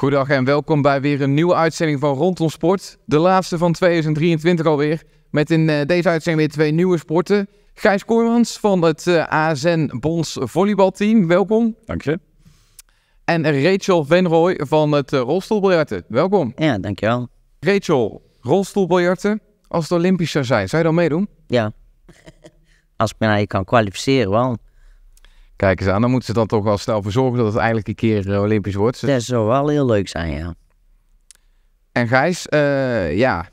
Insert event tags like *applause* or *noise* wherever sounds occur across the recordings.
Goedendag en welkom bij weer een nieuwe uitzending van Rondom Sport. De laatste van 2023 alweer. Met in eh, deze uitzending weer twee nieuwe sporten. Gijs Koormans van het eh, ASN Bonds volleybalteam, welkom. Dank je. En Rachel Venrooy van het eh, rolstoelbiljarten, welkom. Ja, dankjewel. Rachel, rolstoelbiljarten, als het Olympisch zou zijn, zou je dan meedoen? Ja, als ik me je nou kan kwalificeren wel. Kijk eens aan, dan moeten ze dan toch wel snel voor zorgen dat het eigenlijk een keer eh, Olympisch wordt. Dat zou wel heel leuk zijn, ja. En Gijs, eh, ja,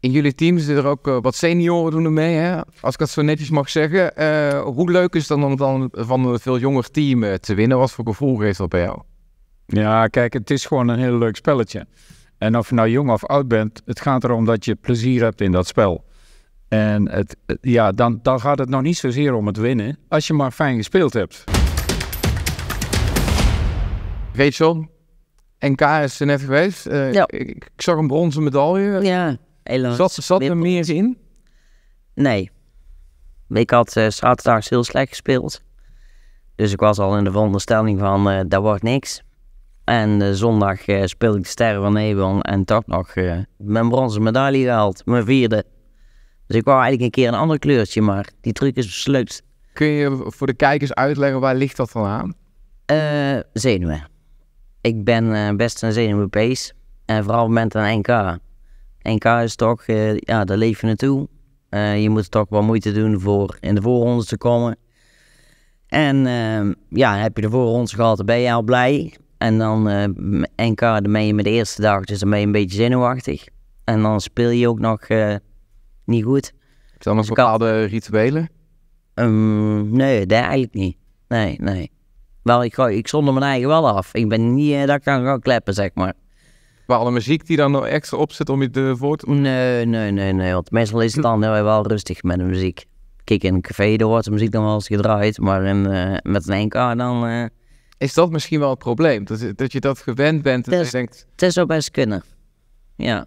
in jullie team zitten er ook eh, wat senioren doen mee, hè? als ik dat zo netjes mag zeggen. hoe leuk is het dan om dan van een veel jonger team te winnen? Wat voor gevoel geeft dat bij jou? Ja, kijk, het is gewoon een heel leuk spelletje. En of je nou jong of oud bent, het gaat erom dat je plezier hebt in dat spel. En het, ja, dan, dan gaat het nog niet zozeer om het winnen, als je maar fijn gespeeld hebt. Rachel, NK is er net geweest. Eh, ja. ik, zag een bronzen medaille. Ja, helaas. Zat, zat er meer in? Nee. Ik had uh, eh, zaterdag heel slecht gespeeld. Dus ik was al in de veronderstelling van, uh, dat wordt niks. En zondag speelde ik de Sterren van Ebel en toch nog mijn bronzen medaille gehaald. Mijn vierde. Dus ik wou eigenlijk een keer een ander kleurtje, maar die truc is besleut. Kun je voor de kijkers uitleggen waar ligt dat dan aan? Eh, zenuwen. Ik ben eh, best een zenuwbeest. En vooral op het moment aan NK. NK is toch, eh, ja, daar leef je naartoe. je moet toch wel moeite doen voor in de voorrondes te komen. En ehm, ja, heb je de voorrondes gehad, dan ben je al blij. En dan NK, dan ben je met de eerste dag, dus dan ben je een beetje zenuwachtig. En dan speel je ook nog niet goed. Heb een bepaalde rituelen? Ehm, nee, dat eigenlijk niet. Nee, nee. Wel, ik, ik zonder mijn eigen wel af. Ik ben niet eh, dat kan gaan kleppen, zeg maar. Bepaalde muziek die dan nog extra op zit om je voor te... Nee, nee, nee, nee. Want meestal is het dan heel, wel rustig met de muziek. Kijk, in een café, wordt de muziek dan wel eens gedraaid. Maar in, eh, met een NK dan... Eh, is dat misschien wel het probleem? Dat, dat je dat gewend bent en je denkt... Het zou best kunnen. Ja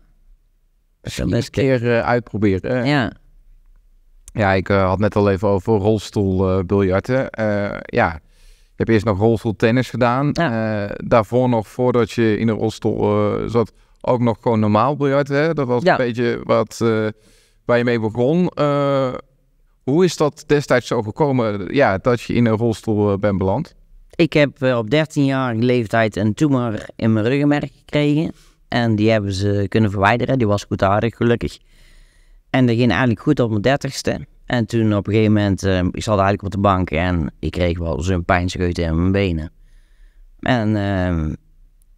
misschien een keer eh, uitproberen. Ja. Ja, ik eh, had net al even over rolstoelbiljarten. Eh, ja, ik heb eerst nog tennis gedaan. daarvoor nog, voordat je in een rolstoel zat, ook nog gewoon normaal biljarten. Dat was een beetje wat, waar je mee begon. hoe is dat destijds zo gekomen ja, dat je in een rolstoel bent beland? Ik heb op 13-jarige leeftijd een tumor in mijn ruggenmerg gekregen. En die hebben ze kunnen verwijderen. Die was goed aardig, gelukkig. En dat ging eigenlijk goed op mijn dertigste. En toen op een gegeven moment, uh, ik zat eigenlijk op de bank en ik kreeg wel zo'n pijnscheut in mijn benen. En ehm,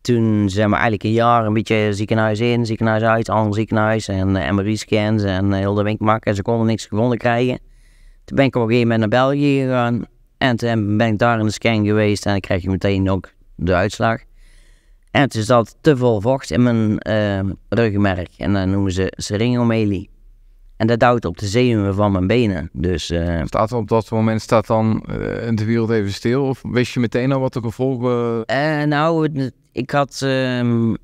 toen zijn we eigenlijk een jaar een beetje ziekenhuis in, ziekenhuis uit, ander ziekenhuis en uh, eh, MRI-scans en eh, heel de winkel maken. En ze konden niks gevonden krijgen. Toen ben ik op een gegeven moment naar België gegaan en toen ben ik daar in de scan geweest en dan krijg je meteen ook de uitslag. En toen zat te veel vocht in mijn uh, ruggenmerk. En dan noemen ze seringomelie En dat duwt op de zenuwen van mijn benen. Dus, eh, staat op dat moment staat dan uh, de wereld even stil? Of wist je meteen al wat de gevolgen... nou, ik had ehm,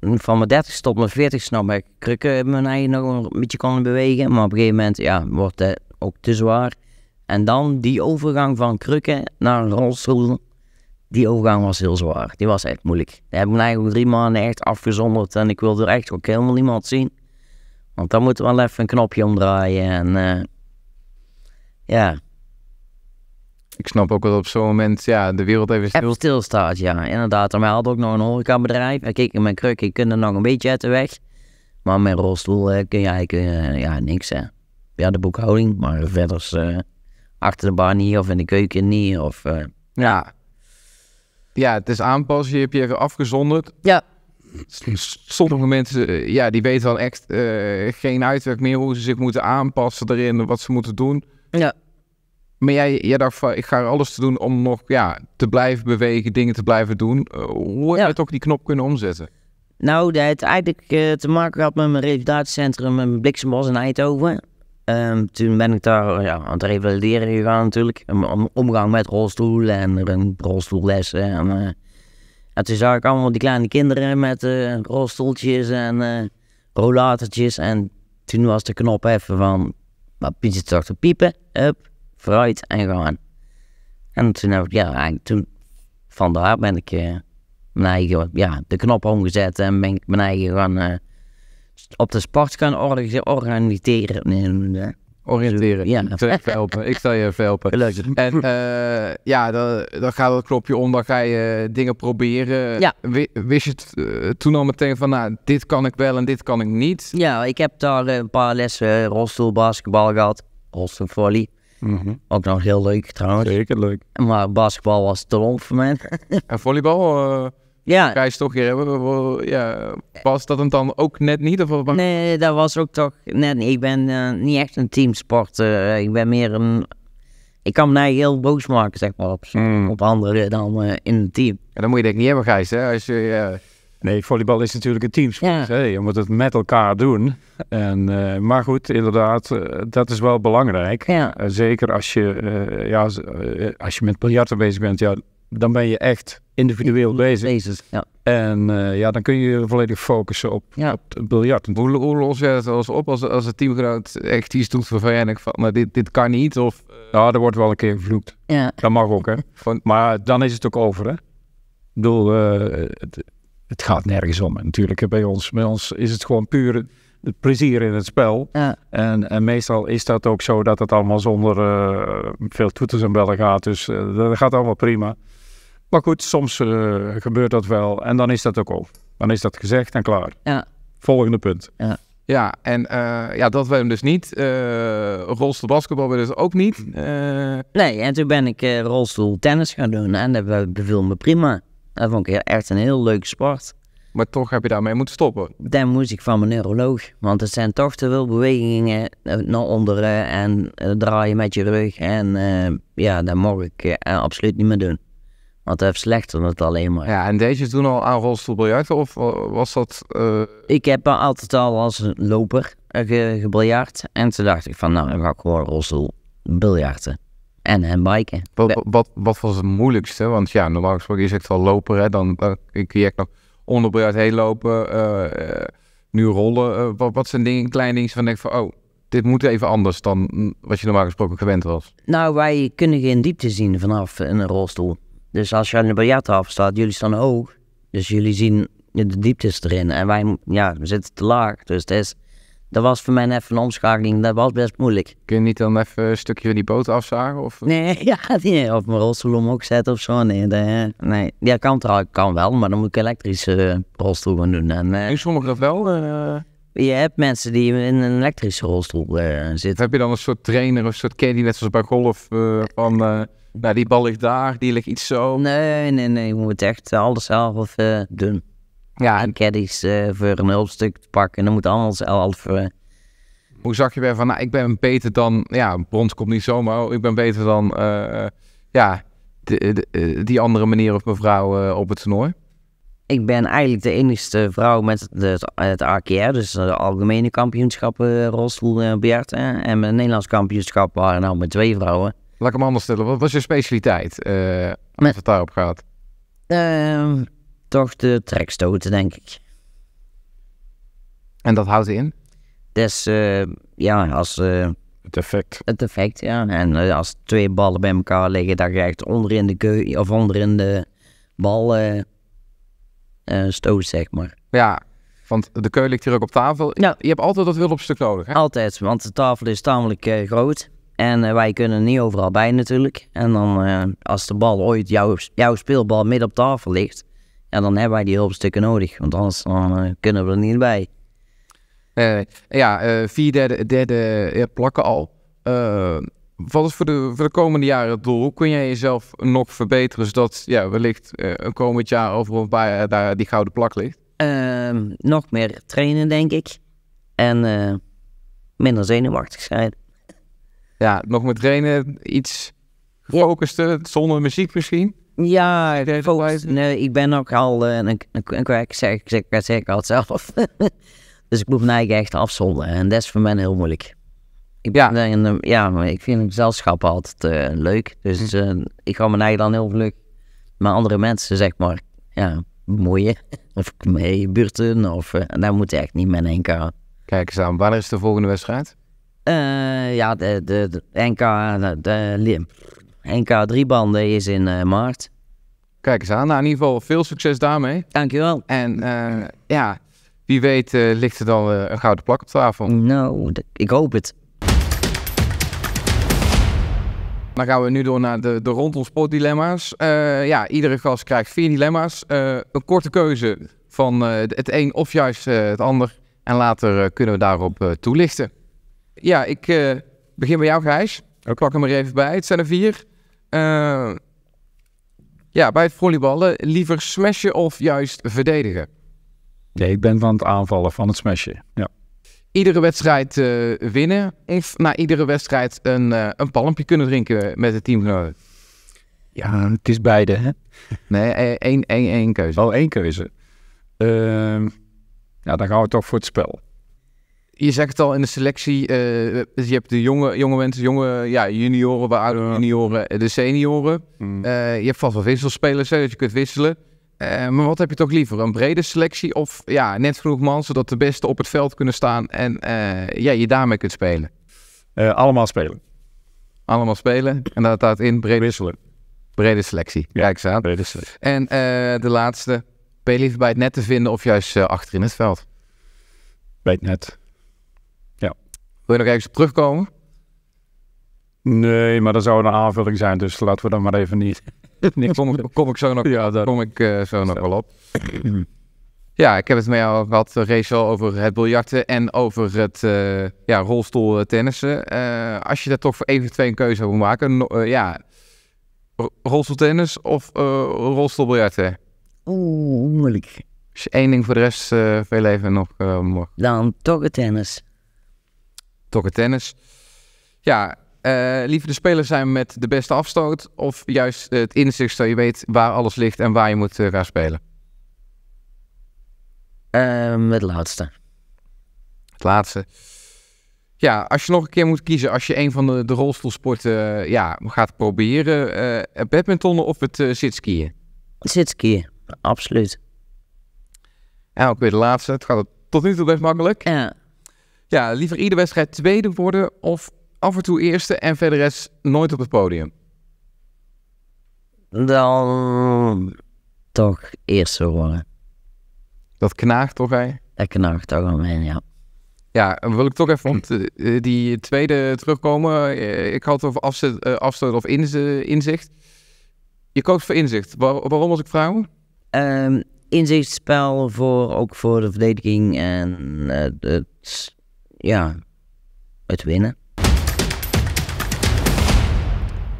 van mijn dertigste tot mijn 40 snap ik krukken mijn eigen nog een beetje kon bewegen. Maar op een gegeven moment ja, wordt het ook te zwaar. En dan die overgang van krukken naar rolstoel die overgang was heel zwaar. Die was echt moeilijk. Ik heb me eigenlijk drie maanden echt afgezonderd en ik wilde er echt ook helemaal niemand zien. Want dan moeten we wel even een knopje omdraaien en eh, ja. Ik snap ook dat op zo'n moment, ja, de wereld even stil... Even stilstaat, ja, inderdaad. Maar wij hadden ook nog een horecabedrijf. En kijk, in mijn kruk, ik kon nog een beetje uit de weg. Maar mijn rolstoel eh, kun je eigenlijk ja, niks, hè. Ja, de boekhouding, maar verder eh, achter de bar niet of in de keuken niet of... ja, ja, het is aanpassen. Je hebt je even afgezonderd. Ja. Sommige mensen, eh, ja, die weten dan echt eh, geen uitweg meer hoe ze zich moeten aanpassen erin, wat ze moeten doen. Ja. Maar jij, jij dacht van, ik ga er alles te doen om nog ja, te blijven bewegen, dingen te blijven doen. Eh, hoe heb je toch die knop kunnen omzetten? Nou, dat eigenlijk te maken had met mijn revalidatiecentrum, en mijn bliksemboss in Eindhoven. Ehm, toen ben ik daar ja, aan het revalideren gegaan natuurlijk. Om, omgang met rolstoel en rolstoellessen. En, en eh, toen zag ik allemaal die kleine kinderen met eh, rolstoeltjes en uh, rollatertjes. En toen was de knop even van, pietje toch te piepen, up, vooruit en gaan. En toen heb ik, ja, toen, vandaar ben ik mijn eigen, ja, de knop omgezet en ben ik mijn eigen gaan op de sport kan organiseren. Nee, Oriënteren. Ja. Ik je verhelpen. Ik zal je helpen Leuk. En eh, ja, dan, dan gaat dat knopje om. Dan ga je eh, dingen proberen. Ja. Wist je eh, toen al meteen van, nou, dit kan ik wel en dit kan ik niet? Ja, ik heb daar een paar lessen rolstoelbasketbal gehad. Rolstoelvolley. Mm Ook nog heel leuk trouwens. Zeker leuk. Maar basketbal was te long voor mij. *laughs* en volleybal? ja. toch weer. hebben. Ja, was dat hem dan ook net niet? Of Nee, dat was ook toch net niet. Ik ben eh, niet echt een teamsporter. Eh, ik ben meer een... Ik kan mij heel boos maken, zeg maar, op, hmm. op anderen dan eh, in het team. Ja, dan moet je denk ik niet hebben, Gijs, hè? Als je... Nee, volleybal is natuurlijk een teamsport. Ja. je moet het met elkaar doen. En, maar goed, inderdaad, dat is wel belangrijk. Ja. zeker als je, ja, als je met biljarten bezig bent, ja, dan ben je echt individueel bezig. ja. En eh, ja, dan kun je je volledig focussen op, ja. op het biljart. Hoe, hoe los je het als op als, als het teamgenoot echt iets doet waarvan je denkt van, nou, dit, dit kan niet of, eh? ja, er wordt wel een keer gevloekt. Ja. Dat mag ook, hè. Van, maar dan is het ook over, hè. Ik bedoel, eh, het, het, gaat nergens om. natuurlijk, bij ons, bij ons is het gewoon puur het plezier in het spel. En, en, meestal is dat ook zo dat het allemaal zonder eh, veel toeters en bellen gaat. Dus eh, dat gaat allemaal prima. Maar goed, soms eh, gebeurt dat wel. En dan is dat ook al Dan is dat gezegd en klaar. Ja. Volgende punt. Ja. Ja, en ja, dat we hem dus niet. Uh, rolstoel basketbal we dus ook niet. Nee, en toen ben ik rolstoel tennis gaan doen en dat beviel me prima. Dat vond ik echt een heel leuke sport. Maar toch heb je daarmee moeten stoppen. Dan moest ik van mijn neuroloog. Want het zijn toch te veel bewegingen eh, naar onderen en eh, draaien met je rug. En eh, ja, dat mag ik absoluut niet meer doen. Want dat dan het alleen maar. Ja, en deze toen al aan rolstoelbiljarten of was dat... Ik heb altijd al als loper ge gebiljart. En toen dacht ik van nou, dan ga ik gewoon rolstoelbiljarten. En, en biken. Wat, wat, was het moeilijkste? Want ja, normaal gesproken is het wel loper, hè? dan kun je echt nog onderbreid heen lopen, eh, eh, nu rollen. Eh, wat, wat, zijn dingen, kleine dingen van denk van, oh, dit moet even anders dan wat je normaal gesproken gewend was? Nou, wij kunnen geen diepte zien vanaf een rolstoel. Dus als je aan de biljarttafel staat, jullie staan hoog. Dus jullie zien de dieptes erin. En wij ja, we zitten te laag. Dus het is dat was voor mij even een omschakeling. Dat was best moeilijk. Kun je niet dan even een stukje van die boot afzagen? Of... Nee, *laughs* ja, eh, Of mijn rolstoel omhoog zetten of zo. Nee, dat, eh, nee. Ja, kan, trouwens, kan wel, maar dan moet ik elektrische eh, rolstoel gaan doen. En, uh, sommigen wel? Je hebt mensen die in een elektrische rolstoel zitten. Heb je dan een soort trainer of een soort caddy, net zoals bij golf, van nou, die bal ligt daar, die ligt iets zo? Nee, nee, nee. Je moet echt alles zelf doen. Ja, en caddies eh, voor een hulpstuk te pakken. En dan moet alles zelf... Uh... Hoe zag je bij van, nou, ik ben beter dan... Ja, brons komt niet zomaar. Oh, ik ben beter dan, eh, eh, ja, die andere meneer of mevrouw op het toernooi. Ik ben eigenlijk de enigste vrouw met het, het AKR, dus de algemene kampioenschappen rolstoel en met En mijn Nederlands kampioenschap waren nou met twee vrouwen. Laat ik hem anders stellen. Wat was je specialiteit als het daarop gaat? Ehm, toch de trekstoten denk ik. En dat houdt in? Dus uh, ja, als... Eh, het effect. Het effect, ja. En eh, als twee ballen bij elkaar liggen, dan krijg je echt onderin de keu of onderin de bal stoot, zeg maar. Ja, want de keu ligt hier ook op tafel. Ja. Je hebt altijd dat hulpstuk nodig, hè? Altijd, want de tafel is tamelijk groot. En wij kunnen niet overal bij natuurlijk. En dan als de bal ooit, jouw, jouw speelbal midden op tafel ligt, en dan hebben wij die hulpstukken nodig. Want anders eh, kunnen we er niet bij. Eh, ja, eh, vier derde, plakken al. wat is voor de, voor de komende jaren het doel? Hoe kun jij jezelf nog verbeteren zodat ja, wellicht een komend jaar over een paar jaar daar die gouden plak ligt? Ehm, nog meer trainen, denk ik. En minder zenuwachtig zijn. Ja, nog meer trainen, iets gefocuster, zonder muziek misschien? Ja, nee, ik ben ook al en eh, een, een ik zeg ik zeg al zelf. *laughs* dus ik moet eigen echt afzonderen en dat is voor mij heel moeilijk. Ik ben ja. ja, ik vind gezelschap altijd eh, leuk. Dus hm. eh, ik ga mijn eigen dan heel vlug maar andere mensen, zeg maar, ja, mooie *laughs* Of mee buurten, of daar moet je echt niet mee enka Kijk eens aan, waar is de volgende wedstrijd? ja, de, de, de NK, de, de NK3 banden is in eh, maart. Kijk eens aan. Nou, in ieder geval veel succes daarmee. Dankjewel. En eh, ja, wie weet eh, ligt er dan een gouden plak op tafel. Nou, ik hoop het. Dan gaan we nu door naar de, de rondom sportdilemma's. ja, iedere gast krijgt vier dilemma's. een korte keuze van het een of juist het ander. En later kunnen we daarop toelichten. Ja, ik begin bij jou, Gijs. Ik pak hem er even bij. Het zijn er vier. Eh, ja, bij het volleyballen liever smashen of juist verdedigen? Nee, ik ben van het aanvallen, van het smashen. Ja. Iedere wedstrijd eh, winnen of na iedere wedstrijd een, uh, een palmpje kunnen drinken met het teamgenoten? Ja, het is beide. Hè? *laughs* Nee, één, één, keuze. Oh, één keuze. Ehm, ja, dan gaan we toch voor het spel je zegt het al in de selectie, eh, dus je hebt de jonge, jonge mensen, jonge ja, junioren, oude junioren, de senioren. Mm. Eh, je hebt vast wel wisselspelers, hè, dat je kunt wisselen. Eh, maar wat heb je toch liever? Een brede selectie of ja, net genoeg man, zodat de beste op het veld kunnen staan en ja, je daarmee kunt spelen? allemaal spelen. Allemaal spelen. En dat staat in brede, wisselen. brede selectie. Kijk eens aan. Brede selectie. En de laatste, ben je liever bij het net te vinden of juist achterin het veld? Bij het net. Wil je nog ergens terugkomen? Nee, maar dat zou een aanvulling zijn, dus laten we dat maar even niet. *laughs* Nee, kom, *laughs* kom, ik zo nog, ja, kom ik eh, zo nog wel op. Ja, ik heb het met jou gehad, eh, Rachel, over het biljarten en over het uh, ja, als je daar toch even twee een keuze wil moet maken, no, ja, rolstoeltennis of rolstoelbiljarten? Oeh, moeilijk. Als je één ding voor de rest van je leven nog mag. Dan toch het tennis. Tokken Tennis. Ja, eh, liever de speler zijn met de beste afstoot of juist het inzicht dat je weet waar alles ligt en waar je moet eh, gaan spelen? Uh, het laatste. Het laatste. Ja, als je nog een keer moet kiezen, als je een van de, rolstoelsporten eh, ja, gaat proberen, badminton of het zitskiën? Zitskiën, absoluut. En ook weer de laatste. Het gaat tot nu toe best makkelijk. Ja. Ja, liever iedere wedstrijd tweede worden of af en toe eerste en verder rest nooit op het podium? Dan toch eerste worden. Dat knaagt toch hè? Dat knaagt toch aan mij, ja. Ja, wil ik toch even op eh, eh, die tweede terugkomen. Eh, ik had over afzet, of inzicht. Je koopt voor inzicht. waarom als ik vrouw? Um, ehm, inzichtspel voor, ook voor de verdediging en het ja, het winnen.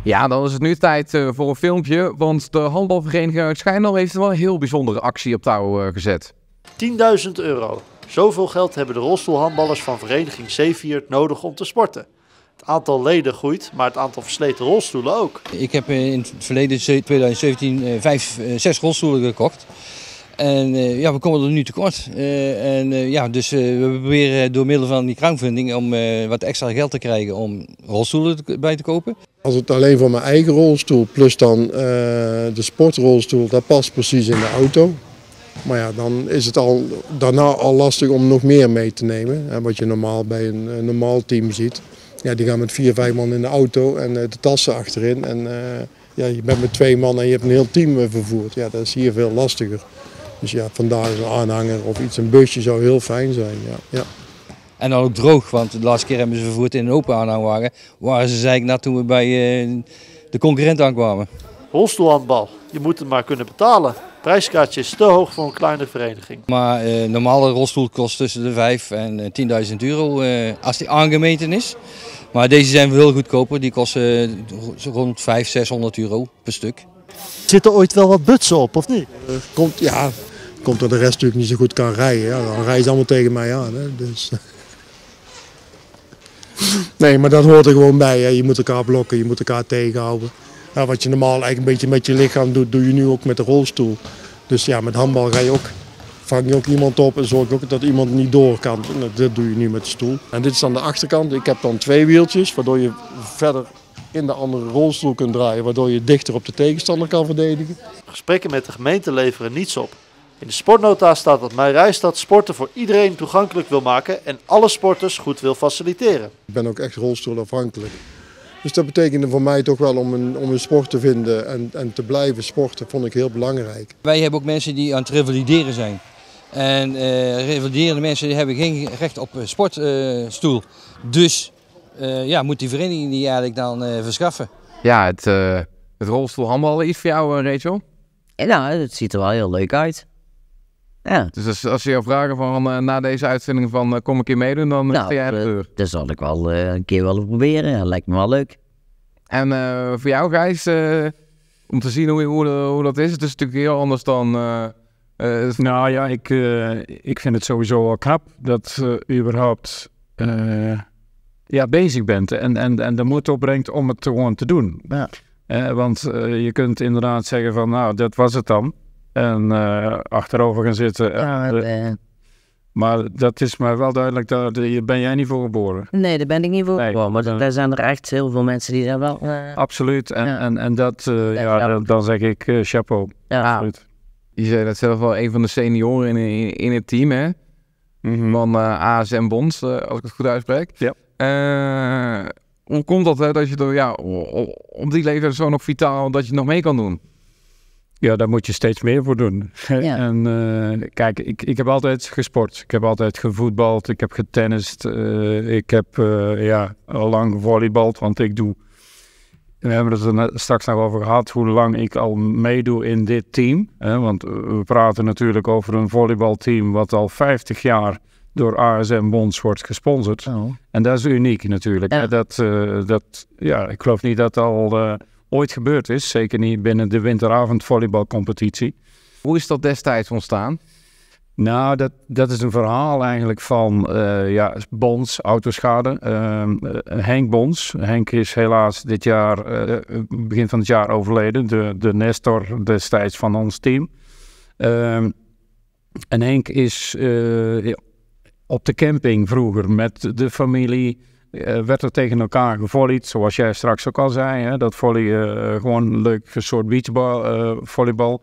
Ja, dan is het nu tijd eh, voor een filmpje, want de handbalvereniging uit Schijndel heeft wel een heel bijzondere actie op touw eh, gezet. 10.000 euro. Zoveel geld hebben de rolstoelhandballers van vereniging C4 nodig om te sporten. Het aantal leden groeit, maar het aantal versleten rolstoelen ook. Ik heb eh, in het verleden 2017 vijf, zes rolstoelen gekocht. En eh, ja, we komen er nu tekort. Uh, en eh, ja, dus we proberen door middel van die crowdfunding om wat extra geld te krijgen om rolstoelen bij te kopen. Als het alleen voor mijn eigen rolstoel plus dan de sportrolstoel, dat past precies in de auto. Maar ja, dan is het al, daarna al lastig om nog meer mee te nemen. Hè, wat je normaal bij een, normaal team ziet. Ja, die gaan met vier, vijf man in de auto en de tassen achterin. En ja, je bent met twee man en je hebt een heel team vervoerd. Ja, dat is hier veel lastiger. Dus ja, vandaag een aanhanger of iets, een busje zou heel fijn zijn. Ja. ja. En dan ook droog, want de laatste keer hebben ze vervoerd in een open aanhangwagen. Waar ze zei ik na toen we bij eh, de concurrent aankwamen. Rolstoelhandbal, je moet het maar kunnen betalen. Prijskaartje is te hoog voor een kleine vereniging. Maar een eh, normale rolstoel kost tussen de 5.000 en 10.000 eh, euro als die aangemeten is. Maar deze zijn veel goedkoper, die kosten rond 500, 600 euro per stuk. Zit er ooit wel wat butsen op, of niet? komt, ja, komt dat de rest natuurlijk niet zo goed kan rijden. Ja, dan rijden ze allemaal tegen mij aan. Hè? Dus. *laughs* Nee, maar dat hoort er gewoon bij. Je moet elkaar blokken, je moet elkaar tegenhouden. wat je normaal eigenlijk een beetje met je lichaam doet, doe je nu ook met de rolstoel. Dus ja, met handbal ga je ook, vang je ook iemand op en zorg ook dat iemand niet door kan. Nou, dat doe je nu met de stoel. En dit is dan de achterkant. Ik heb dan twee wieltjes, waardoor je verder in de andere rolstoel kunt draaien, waardoor je dichter op de tegenstander kan verdedigen. Gesprekken met de gemeente leveren niets op. In de sportnota staat dat mijn reis dat sporten voor iedereen toegankelijk wil maken en alle sporters goed wil faciliteren. Ik ben ook echt rolstoelafhankelijk. Dus dat betekende voor mij toch wel om een, om een sport te vinden en, en te blijven sporten, vond ik heel belangrijk. Wij hebben ook mensen die aan het revalideren zijn. En eh, revaliderende mensen die hebben geen recht op sportstoel. dus eh, ja, moet die vereniging die eigenlijk dan eh, verschaffen. Ja, het, het rolstoelhandballen iets voor jou, Rachel? Ja, nou, het ziet er wel heel leuk uit. Ja. Dus als, je ze vragen van eh, na deze uitzending van eh, kom ik hier meedoen, dan eh, nou, dat zal ik wel een keer willen proberen. Ja, lijkt me wel leuk. En voor jou, Gijs, om te zien hoe, hoe, hoe, dat is, het is natuurlijk heel anders dan... nou ja, ik, ik vind het sowieso wel knap dat je überhaupt ja, bezig bent en, en, en de moed opbrengt om het gewoon te doen. Ja. want je kunt inderdaad zeggen van nou, dat was het dan en eh, achterover gaan zitten. Nou, eh, eh, maar, dat is maar wel duidelijk, daar ben jij niet voor geboren. Nee, daar ben ik niet voor geboren. Maar daar zijn er echt heel veel mensen die daar wel. absoluut. En, en, en dat, ja, dan, zeg ik uh, chapeau. Absoluut. Je zei dat zelf wel, een van de senioren in, in, het team, hè? Mm -hmm. Van ASM Bonds, als ik het goed uitspreek. Ja. hoe komt dat, hè, dat je door, ja, op die leeftijd zo nog vitaal dat je nog mee kan doen? Ja, daar moet je steeds meer voor doen. en eh, kijk, ik, ik heb altijd gesport. Ik heb altijd gevoetbald, ik heb getennist. Eh, ik heb uh, ja, al lang volleybald, want ik doe... We hebben het er straks nog over gehad hoe lang ik al meedoe in dit team. Hè? Want we praten natuurlijk over een volleybalteam wat al 50 jaar door ASM Bonds wordt gesponsord. Oh. En dat is uniek natuurlijk. Dat, dat, ja, ik geloof niet dat al ooit gebeurd is. Zeker niet binnen de winteravondvolleybalcompetitie. Hoe is dat destijds ontstaan? Nou, dat, dat is een verhaal eigenlijk van eh, ja, Bons, autoschade. Ehm, eh, Henk Bons. Henk is helaas dit jaar, eh, begin van het jaar overleden. De, de Nestor destijds van ons team. Ehm, en Henk is op de camping vroeger met de familie eh, werd er tegen elkaar gevolleyed, zoals jij straks ook al zei. Hè, dat volley eh, gewoon een leuk soort beachvolleybal, eh, volleybal.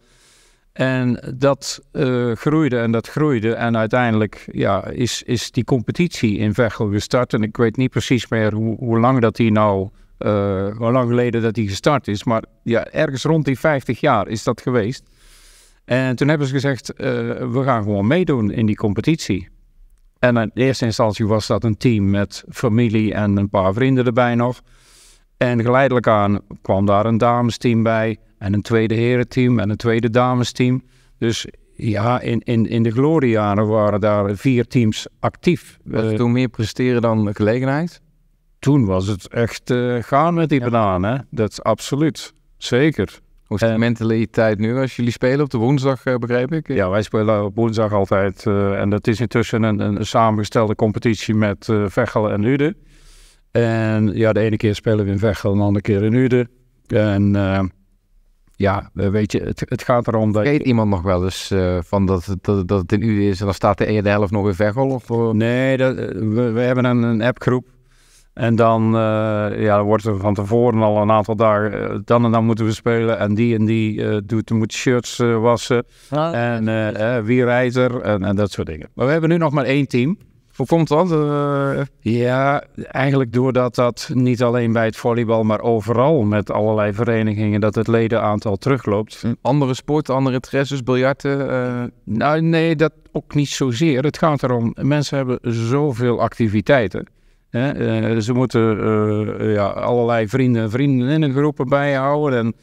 En dat groeide en dat groeide. En uiteindelijk ja, is, is die competitie in Vechel gestart. En ik weet niet precies meer hoe, lang dat die nou. Uh, hoe lang geleden dat die gestart is. Maar ja, ergens rond die 50 jaar is dat geweest. En toen hebben ze gezegd: we gaan gewoon meedoen in die competitie. En in eerste instantie was dat een team met familie en een paar vrienden erbij nog. En geleidelijk aan kwam daar een damesteam bij. En een tweede herenteam en een tweede damesteam. Dus ja, in, in, in de gloriejaren waren daar vier teams actief. Was eh, toen meer presteren dan gelegenheid? Toen was het echt eh, gaan met die bananen. Dat is absoluut. Zeker. Hoe is de eh, mentaliteit nu als jullie spelen op de woensdag, eh, begrijp ik? Ja, wij spelen op woensdag altijd. Eh, en dat is intussen een, een samengestelde competitie met uh, en Uden. En ja, de ene keer spelen we in Vechel, de andere keer in Uden. En ja, weet je, het, het gaat erom dat... Weet iemand nog wel eens van dat, dat, dat het in Uden is en dan staat de ene helft nog in Vechel? Of... Nee, dat, we, we, hebben een, een appgroep en dan eh, ja, wordt er van tevoren al een aantal dagen, eh, dan en dan moeten we spelen. En die en die eh, doet, moet shirts wassen. Ah, en wie rijdt er? En, en, dat soort dingen. Maar we hebben nu nog maar één team. Hoe komt dat? ja, eigenlijk doordat dat niet alleen bij het volleybal, maar overal met allerlei verenigingen, dat het ledenaantal terugloopt. Hm. Andere sporten, andere interesses, biljarten? Nou, nee, dat ook niet zozeer. Het gaat erom, mensen hebben zoveel activiteiten eh, ze moeten eh, ja, allerlei vrienden en groepen bijhouden. En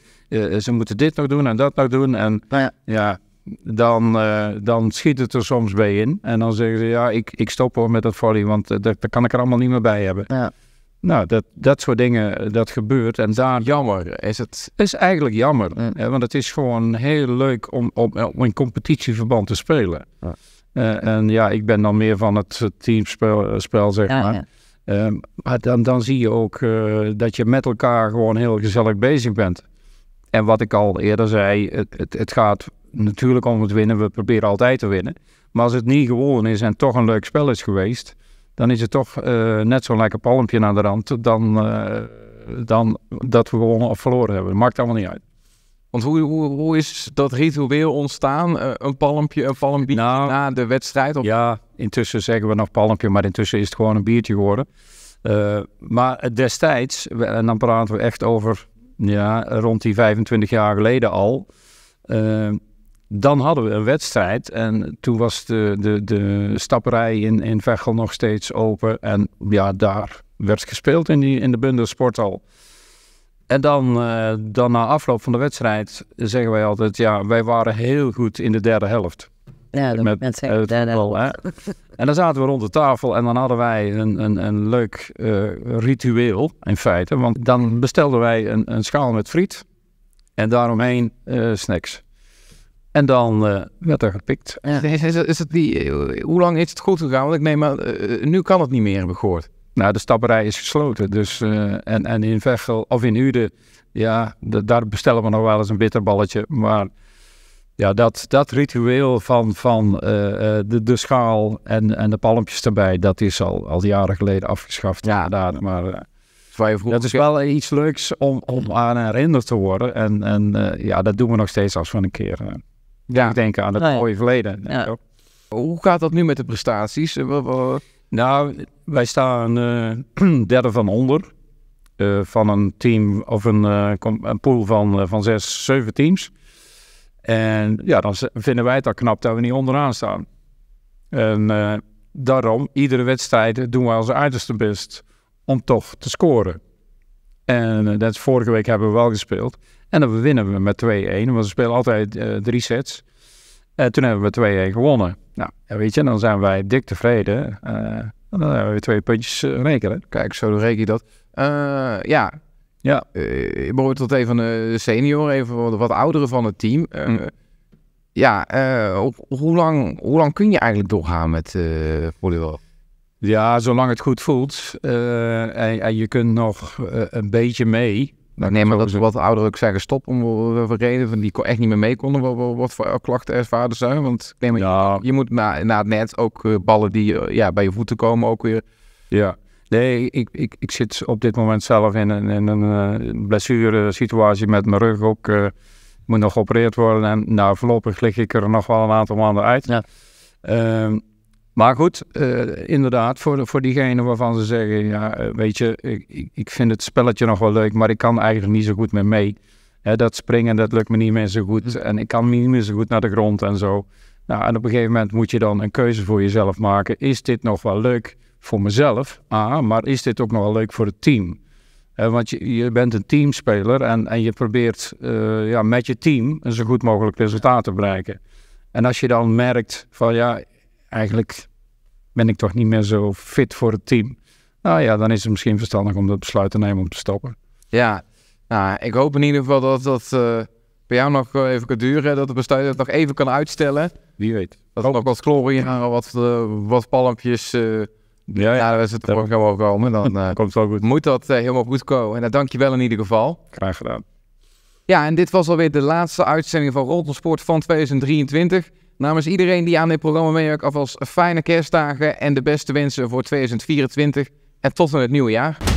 eh, ze moeten dit nog doen en dat nog doen. En nou ja, dan, dan schiet het er soms bij in. En dan zeggen ze, ja, ik, ik stop hoor met dat volley, want daar, kan ik er allemaal niet meer bij hebben. Ja. Nou, dat, dat soort dingen, dat gebeurt. En daar... Jammer, is het? Is eigenlijk jammer. Hè, want het is gewoon heel leuk om, om, in competitieverband te spelen. Ja. en ja, ik ben dan meer van het teamspel, spel, zeg maar. Ehm, maar dan, dan zie je ook eh, dat je met elkaar gewoon heel gezellig bezig bent. En wat ik al eerder zei, het, het, gaat natuurlijk om het winnen. We proberen altijd te winnen. Maar als het niet gewonnen is en toch een leuk spel is geweest, dan is het toch eh, net zo'n lekker palmpje aan de rand dan, eh, dan dat we gewonnen of verloren hebben. Dat maakt allemaal niet uit. Want hoe, hoe, hoe is dat ritueel ontstaan? Eh, een palmpje, een palmbier nou, na de wedstrijd? Of? Ja, intussen zeggen we nog palmpje, maar intussen is het gewoon een biertje geworden. Eh, maar destijds, en dan praten we echt over ja, rond die 25 jaar geleden al. Eh, dan hadden we een wedstrijd en toen was de, de, de stapperij in, in Vechel nog steeds open. En ja, daar werd gespeeld in, die, in de bundelsporthal. al. En dan, eh, dan na afloop van de wedstrijd zeggen wij altijd, ja, wij waren heel goed in de derde helft. Ja, de met, met het En dan zaten we rond de tafel en dan hadden wij een, een, een leuk eh, ritueel in feite. Want dan bestelden wij een, een schaal met friet en daaromheen uh, snacks. En dan werd er gepikt. Is, is, is, het die, hoe lang is het goed gegaan? Want ik neem maar, nu kan het niet meer, hebben gehoord. Nou, de stapperij is gesloten. Dus, eh, en, en in Veghel of in Uden, ja, daar bestellen we nog wel eens een bitterballetje. Maar ja, dat, dat ritueel van, van eh, eh, de, de schaal en, en de palmpjes erbij, dat is al, al jaren geleden afgeschaft. Ja, Maar dus dat is wel iets leuks om, om aan herinnerd te worden. En, en ja, dat doen we nog steeds als van een keer. Ja. denken aan het nou mooie verleden. Hoe gaat dat nu met de prestaties? Nou, wij staan uh, *clears throat* derde van onder. Eh, van een team of een, eh, een pool van, van zes, zeven teams. En ja, dan vinden wij het al knap dat we niet onderaan staan. En daarom, iedere wedstrijd doen wij onze uiterste best om toch te scoren. En net vorige week hebben we wel gespeeld. En dan winnen we met 2-1. Want we spelen altijd drie sets. Eh, toen hebben we 2-1 gewonnen. Nou, weet je, dan zijn wij dik tevreden. Eh, dan hebben we twee puntjes eh, rekenen. Kijk, zo reken je dat. ja. Ja. ik behoort tot een van de senior, even wat, wat ouderen van het team. Mm. Ja, hoe, lang, hoe lang kun je eigenlijk doorgaan met volleybal? Ja, zolang het goed voelt. En, en, je kunt nog een beetje mee. Nou, neem maar dat ze wat ouderen ook zeggen stop om reden van die echt niet meer mee konden. Wat, voor klachten ervaren zijn. Want ik ja. je, moet na, na het net ook eh, ballen die eh, ja, bij je voeten komen ook weer. Ja, nee, ik, ik, ik zit op dit moment zelf in, een, eh, een blessure situatie met mijn rug ook. Uh, moet nog geopereerd worden en nou, voorlopig lig ik er nog wel een aantal maanden uit. Ja. Ehm, maar goed, eh, inderdaad, voor, voor diegenen waarvan ze zeggen, ja, eh, weet je, ik, ik vind het spelletje nog wel leuk, maar ik kan eigenlijk niet zo goed mee mee. dat springen, dat lukt me niet meer zo goed mm. en ik kan niet meer zo goed naar de grond en zo. Nou, en op een gegeven moment moet je dan een keuze voor jezelf maken. Is dit nog wel leuk voor mezelf? Ah, maar is dit ook nog wel leuk voor het team? want je, je, bent een teamspeler en, en je probeert eh, ja, met je team een zo goed mogelijk resultaat te bereiken. En als je dan merkt van ja, eigenlijk ben ik toch niet meer zo fit voor het team. Nou ja, dan is het misschien verstandig om dat besluit te nemen om te stoppen. Ja, nou, ik hoop in ieder geval dat dat uh, bij jou nog eh, even kan duren. Dat het besluit nog even kan uitstellen. Wie weet. Dat er nog wat gloria, wat, eh, wat palmpjes ja, ja. is het gewoon komen. Dan uh, *laughs* Komt wel goed. moet dat helemaal goed komen. En dan dank je wel in ieder geval. Graag gedaan. Ja, en dit was alweer de laatste uitzending van Rondom Sport van 2023. Namens iedereen die aan dit programma meewerkt, alvast fijne kerstdagen en de beste wensen voor 2024 en tot in het nieuwe jaar.